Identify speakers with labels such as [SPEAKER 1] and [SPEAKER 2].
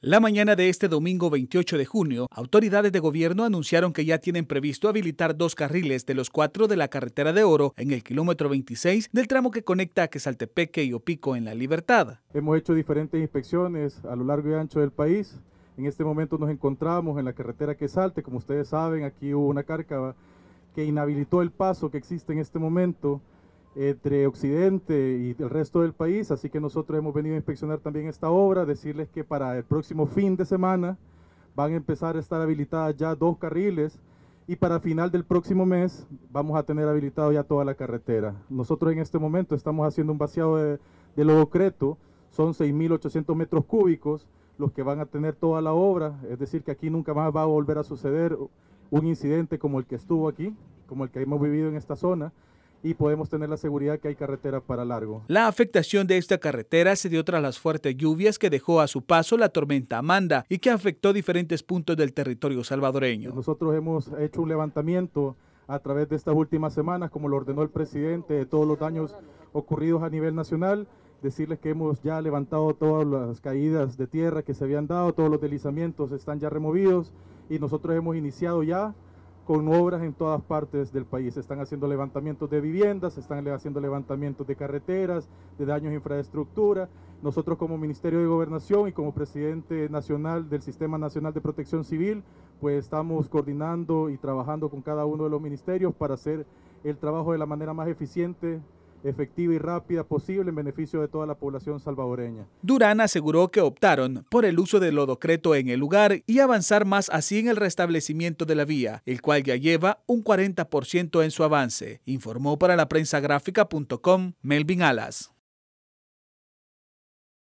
[SPEAKER 1] La mañana de este domingo 28 de junio, autoridades de gobierno anunciaron que ya tienen previsto habilitar dos carriles de los cuatro de la carretera de Oro en el kilómetro 26 del tramo que conecta a Quesaltepeque y Opico en La Libertad.
[SPEAKER 2] Hemos hecho diferentes inspecciones a lo largo y ancho del país. En este momento nos encontramos en la carretera Quesalte. Como ustedes saben, aquí hubo una cárcava que inhabilitó el paso que existe en este momento entre Occidente y el resto del país, así que nosotros hemos venido a inspeccionar también esta obra, decirles que para el próximo fin de semana van a empezar a estar habilitadas ya dos carriles y para final del próximo mes vamos a tener habilitado ya toda la carretera. Nosotros en este momento estamos haciendo un vaciado de, de creto son 6.800 metros cúbicos los que van a tener toda la obra, es decir que aquí nunca más va a volver a suceder un incidente como el que estuvo aquí, como el que hemos vivido en esta zona y podemos tener la seguridad que hay carretera para largo.
[SPEAKER 1] La afectación de esta carretera se dio tras las fuertes lluvias que dejó a su paso la tormenta Amanda y que afectó diferentes puntos del territorio
[SPEAKER 2] salvadoreño. Nosotros hemos hecho un levantamiento a través de estas últimas semanas, como lo ordenó el presidente, de todos los daños ocurridos a nivel nacional. Decirles que hemos ya levantado todas las caídas de tierra que se habían dado, todos los deslizamientos están ya removidos y nosotros hemos iniciado ya con obras en todas partes del país. Se están haciendo levantamientos de viviendas, se están haciendo levantamientos de carreteras, de daños a infraestructura. Nosotros como Ministerio de Gobernación y como presidente nacional del Sistema Nacional de Protección Civil, pues estamos coordinando y trabajando con cada uno de los ministerios para hacer el trabajo de la manera más eficiente efectiva y rápida posible en beneficio de toda la población salvadoreña.
[SPEAKER 1] Durán aseguró que optaron por el uso del lodocreto en el lugar y avanzar más así en el restablecimiento de la vía, el cual ya lleva un 40% en su avance, informó para la prensa gráfica.com Melvin Alas.